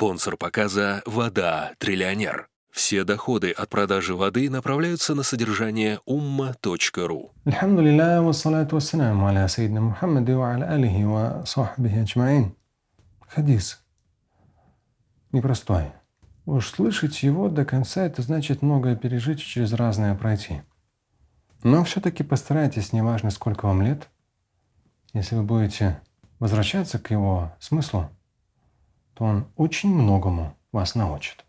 Спонсор показа – вода «Триллионер». Все доходы от продажи воды направляются на содержание umma.ru. Алхамдулиллах, Хадис. Непростой. Уж слышать его до конца – это значит многое пережить и через разное пройти. Но все-таки постарайтесь, неважно сколько вам лет, если вы будете возвращаться к его смыслу, то он очень многому вас научит.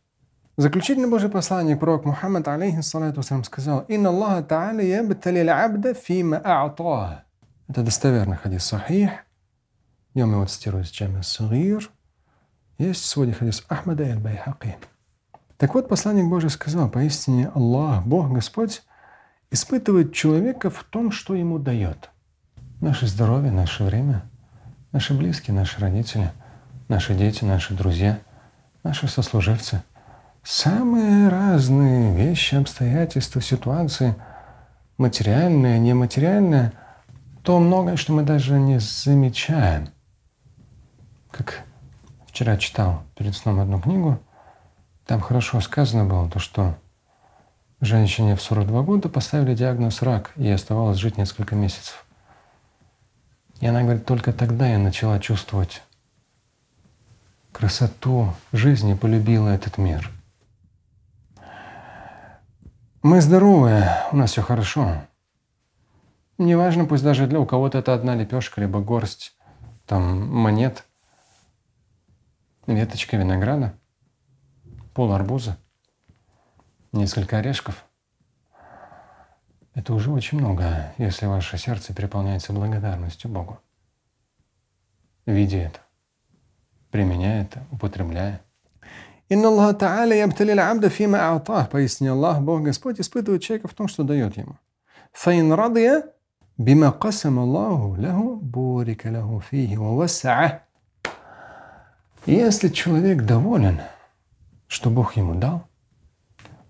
Заключительный Божий посланник, пророк Мухаммад, алейхиссалату вассалам, сказал, «Инна Аллаха Та'аля ябталил абда фима а'таа». Это достоверный хадис Сахих. Я вам его цитирую из Джамия Сагир. Есть в своде хадис Ахмада и Аль-Байхаки. Так вот, посланник Божий сказал, поистине Аллах, Бог, Господь, испытывает человека в том, что ему дает. Наше здоровье, наше время, наши близкие, наши родители – наши дети, наши друзья, наши сослуживцы. Самые разные вещи, обстоятельства, ситуации, материальные нематериальные то многое, что мы даже не замечаем. Как вчера читал перед сном одну книгу, там хорошо сказано было то, что женщине в 42 года поставили диагноз рак, и оставалось жить несколько месяцев. И она говорит, только тогда я начала чувствовать красоту жизни полюбила этот мир. Мы здоровы, у нас все хорошо. Неважно, пусть даже для у кого-то это одна лепешка, либо горсть там монет, веточка винограда, пол арбуза, несколько орешков. Это уже очень много, если ваше сердце переполняется благодарностью Богу. Видя это применяя это, употребляя. «Инна Аллаха Та'аля ябталиля абда фима а'тах» пояснил Аллах, Бог Господь испытывает человека в том, что дает ему. «Фаин радия бима касам Аллаху лаху бурика лаху фихи ва васа'а» Если человек доволен, что Бог ему дал,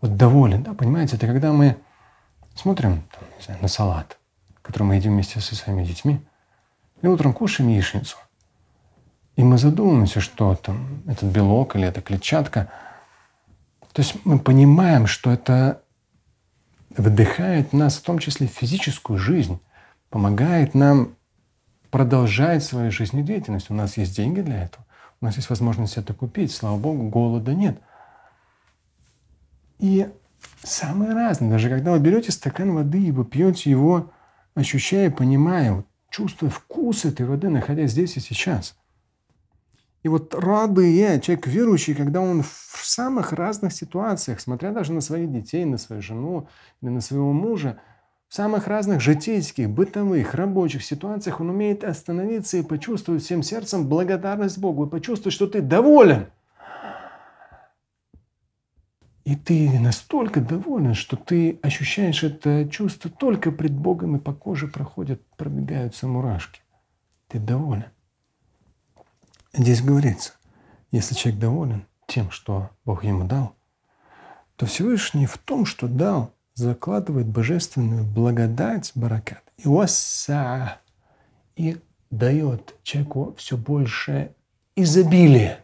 вот доволен, да, понимаете, это когда мы смотрим там, знаю, на салат, который мы едим вместе со своими детьми, и утром кушаем яичницу – и мы задумываемся, что там этот белок или эта клетчатка. То есть мы понимаем, что это вдыхает нас в том числе физическую жизнь, помогает нам продолжать свою жизнедеятельность. У нас есть деньги для этого, у нас есть возможность это купить. Слава богу, голода нет. И самое разное, даже когда вы берете стакан воды и вы пьете его, ощущая, понимая, чувствуя вкус этой воды, находясь здесь и сейчас – и вот радуя человек верующий, когда он в самых разных ситуациях, смотря даже на своих детей, на свою жену или на своего мужа, в самых разных житейских, бытовых, рабочих ситуациях он умеет остановиться и почувствовать всем сердцем благодарность Богу, и почувствовать, что ты доволен. И ты настолько доволен, что ты ощущаешь это чувство только пред Богом, и по коже проходят, пробегаются мурашки. Ты доволен. Здесь говорится, если человек доволен тем, что Бог ему дал, то Всевышний в том, что дал, закладывает божественную благодать, баракат, и оса, и дает человеку все больше изобилия,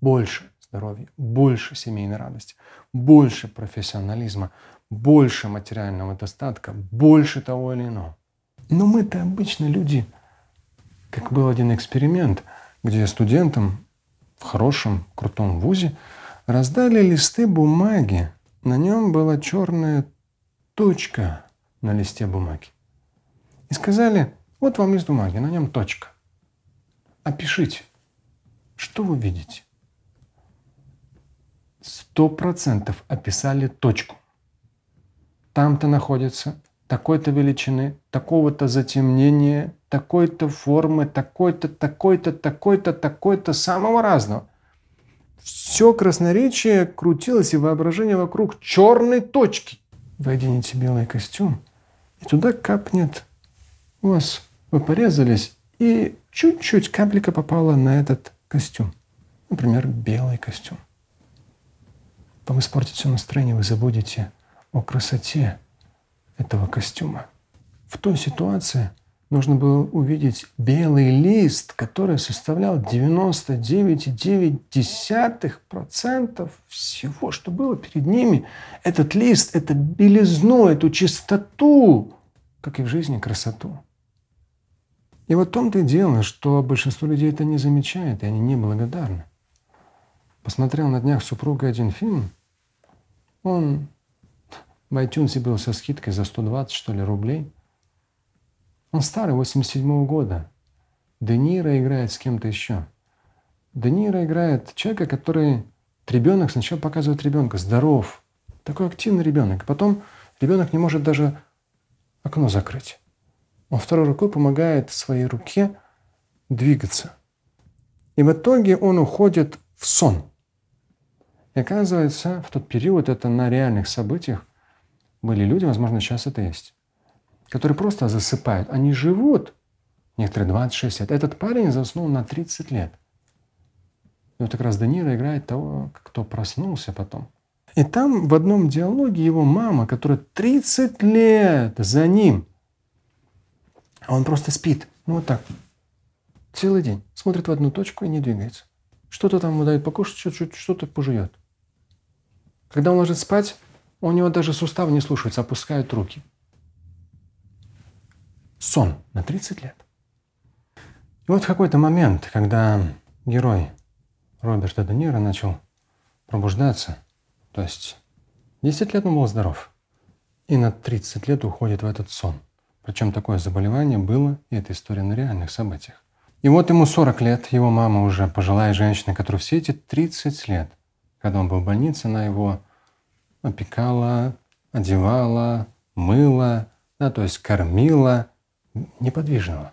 больше здоровья, больше семейной радости, больше профессионализма, больше материального достатка, больше того или иного. Но мы-то обычно люди, как был один эксперимент – где студентам в хорошем, крутом вузе раздали листы бумаги. На нем была черная точка на листе бумаги. И сказали, вот вам лист бумаги, на нем точка. Опишите, что вы видите. Сто процентов описали точку. Там-то находится такой-то величины, такого-то затемнения, такой-то формы, такой-то, такой-то, такой-то, такой-то, самого разного. Все красноречие крутилось и воображение вокруг черной точки. Вы оденете белый костюм, и туда капнет у вас. Вы порезались, и чуть-чуть каплика попала на этот костюм. Например, белый костюм. Вам испортит все настроение, вы забудете о красоте, этого костюма. В той ситуации нужно было увидеть белый лист, который составлял 99,9% всего, что было перед ними. Этот лист, это белизну, эту чистоту, как и в жизни красоту. И вот в том-то и дело, что большинство людей это не замечает, и они не благодарны. Посмотрел на днях супруга один фильм, он в iTunes был со скидкой за 120, что ли, рублей. Он старый, 87 -го года. Де Ниро играет с кем-то еще. Де Ниро играет человека, который... Ребенок сначала показывает ребенка, здоров. Такой активный ребенок. Потом ребенок не может даже окно закрыть. Он второй рукой помогает своей руке двигаться. И в итоге он уходит в сон. И оказывается, в тот период, это на реальных событиях, были люди, возможно, сейчас это есть, которые просто засыпают. Они живут, некоторые 26 лет. Этот парень заснул на 30 лет. И вот как раз Де играет того, кто проснулся потом. И там в одном диалоге его мама, которая 30 лет за ним, а он просто спит, ну вот так, целый день, смотрит в одну точку и не двигается. Что-то там ему дает покушать, что-то пожует. Когда он ложится спать, у него даже суставы не слушаются, опускают руки. Сон на 30 лет. И вот в какой-то момент, когда герой Роберта Де Ниро начал пробуждаться, то есть 10 лет он был здоров, и на 30 лет уходит в этот сон. Причем такое заболевание было, и эта история на реальных событиях. И вот ему 40 лет, его мама уже пожилая женщина, которая все эти 30 лет, когда он был в больнице, она его опекала, одевала, мыла, да, то есть кормила неподвижного,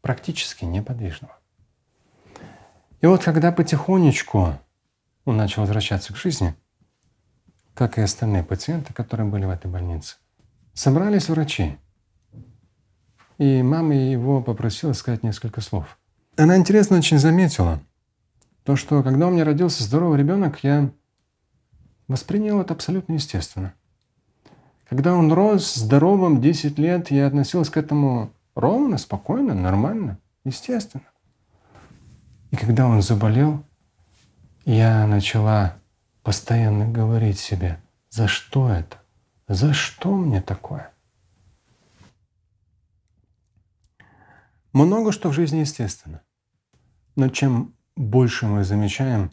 практически неподвижного. И вот когда потихонечку он начал возвращаться к жизни, как и остальные пациенты, которые были в этой больнице, собрались врачи. И мама его попросила сказать несколько слов. Она интересно очень заметила то, что когда у меня родился здоровый ребенок, я воспринял это абсолютно естественно. Когда он рос здоровым 10 лет, я относилась к этому ровно, спокойно, нормально, естественно. И когда он заболел, я начала постоянно говорить себе, за что это? За что мне такое? Много что в жизни естественно. Но чем больше мы замечаем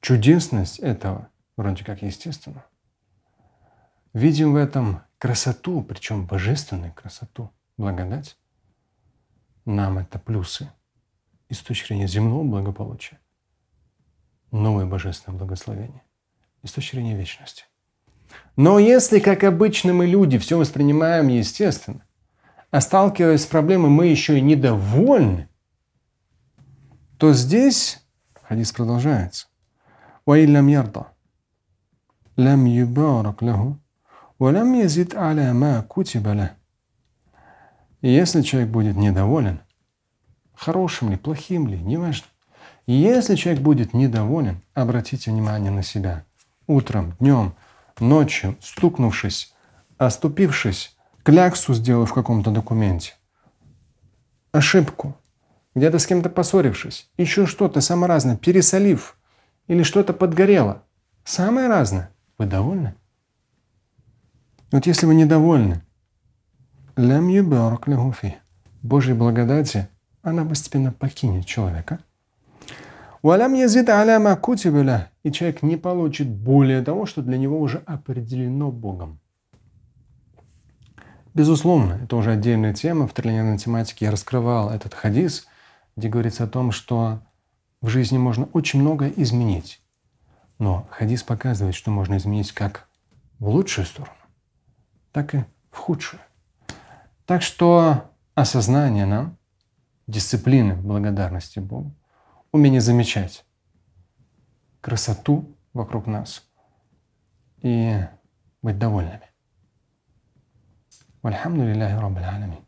чудесность этого – вроде как естественно. Видим в этом красоту, причем божественную красоту, благодать. Нам это плюсы и с точки зрения земного благополучия, новое божественное благословение, и с точки зрения вечности. Но если, как обычно, мы люди все воспринимаем естественно, а сталкиваясь с проблемой, мы еще и недовольны, то здесь хадис продолжается. «Ваилям ярда» لم يبارك له ولم يزد على ما كتب له. Если человек будет недоволен, хорошим ли, плохим ли, неважно, если человек будет недоволен, обратите внимание на себя. Утром, днем, ночью, стукнувшись, оступившись, кляксу сделав в каком-то документе, ошибку, где-то с кем-то поссорившись, еще что-то самое разное, пересолив или что-то подгорело. Самое разное. Вы довольны? Вот если вы недовольны, лям юберк лягуфи, Божьей благодати, она постепенно покинет человека. Валям язид аляма кутибеля, и человек не получит более того, что для него уже определено Богом. Безусловно, это уже отдельная тема. В триллионной тематике я раскрывал этот хадис, где говорится о том, что в жизни можно очень многое изменить. Но хадис показывает, что можно изменить как в лучшую сторону, так и в худшую. Так что осознание нам, дисциплины благодарности Богу, умение замечать красоту вокруг нас и быть довольными. والحمد لله رب العالمين